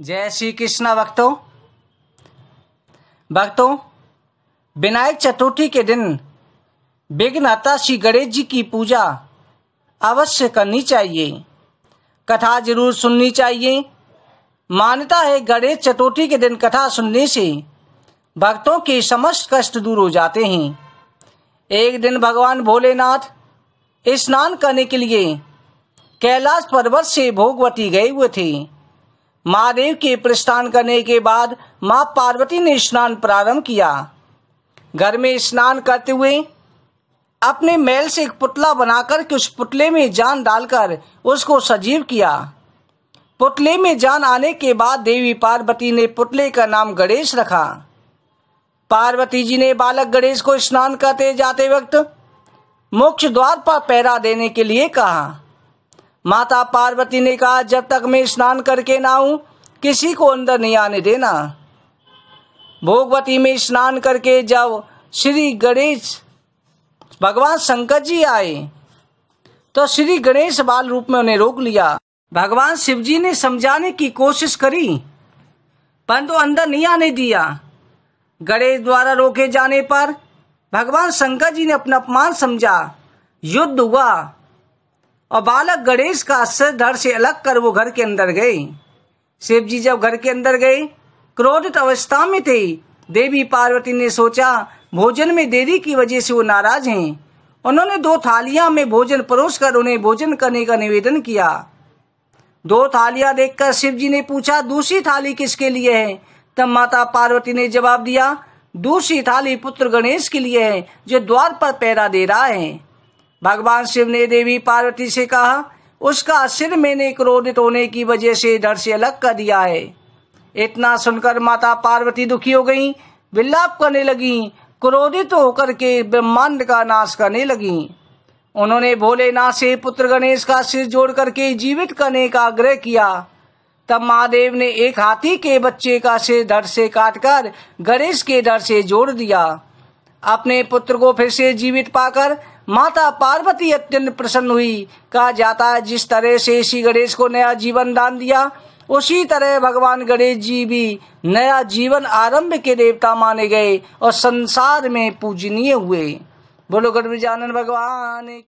जय श्री कृष्ण भक्तों भक्तों विनायक चतुर्थी के दिन विघ्नता श्री गणेश जी की पूजा अवश्य करनी चाहिए कथा जरूर सुननी चाहिए मान्यता है गणेश चतुर्थी के दिन कथा सुनने से भक्तों के समस्त कष्ट दूर हो जाते हैं एक दिन भगवान भोलेनाथ स्नान करने के लिए कैलाश पर्वत से भोगवती गए हुए थे महादेव के प्रस्थान करने के बाद माँ पार्वती ने स्नान प्रारंभ किया घर में स्नान करते हुए अपने मैल से एक पुतला बनाकर के उस पुतले में जान डालकर उसको सजीव किया पुतले में जान आने के बाद देवी पार्वती ने पुतले का नाम गणेश रखा पार्वती जी ने बालक गणेश को स्नान करते जाते वक्त मोक्ष द्वार पर पैरा देने के लिए कहा माता पार्वती ने कहा जब तक मैं स्नान करके ना आऊं किसी को अंदर नहीं आने देना भोगवती में स्नान करके जब श्री गणेश भगवान शंकर जी आए तो श्री गणेश बाल रूप में उन्हें रोक लिया भगवान शिव जी ने समझाने की कोशिश करी परंतु तो अंदर नहीं आने दिया गणेश द्वारा रोके जाने पर भगवान शंकर जी ने अपना अपमान समझा युद्ध हुआ और बालक गणेश का आश्चर्य डर से अलग कर वो घर के अंदर गई शिव जी जब घर के अंदर गए क्रोधित अवस्था में थे देवी पार्वती ने सोचा भोजन में देरी की वजह से वो नाराज हैं उन्होंने दो थालियां में भोजन परोस कर उन्हें भोजन करने का निवेदन किया दो थालियां देखकर शिव जी ने पूछा दूसरी थाली किसके लिए है तब माता पार्वती ने जवाब दिया दूसरी थाली पुत्र गणेश के लिए है जो द्वार पर पैरा दे रहा है भगवान शिव ने देवी पार्वती से कहा उसका सिर मैंने क्रोधित होने की वजह से डर से अलग कर दिया है इतना सुनकर माता पार्वती दुखी हो गई विलाप करने लगी क्रोधित होकर के ब्रह्मांड का नाश करने लगी उन्होंने भोलेनाथ से पुत्र गणेश का सिर जोड़ करके जीवित करने का आग्रह किया तब महादेव ने एक हाथी के बच्चे का सिर डर से काटकर गणेश के डर से जोड़ दिया अपने पुत्र को फिर से जीवित पाकर माता पार्वती अत्यंत प्रसन्न हुई कहा जाता है जिस तरह से श्री गणेश को नया जीवन दान दिया उसी तरह भगवान गणेश जी भी नया जीवन आरंभ के देवता माने गए और संसार में पूजनीय हुए बोलो गणविजानन भगवान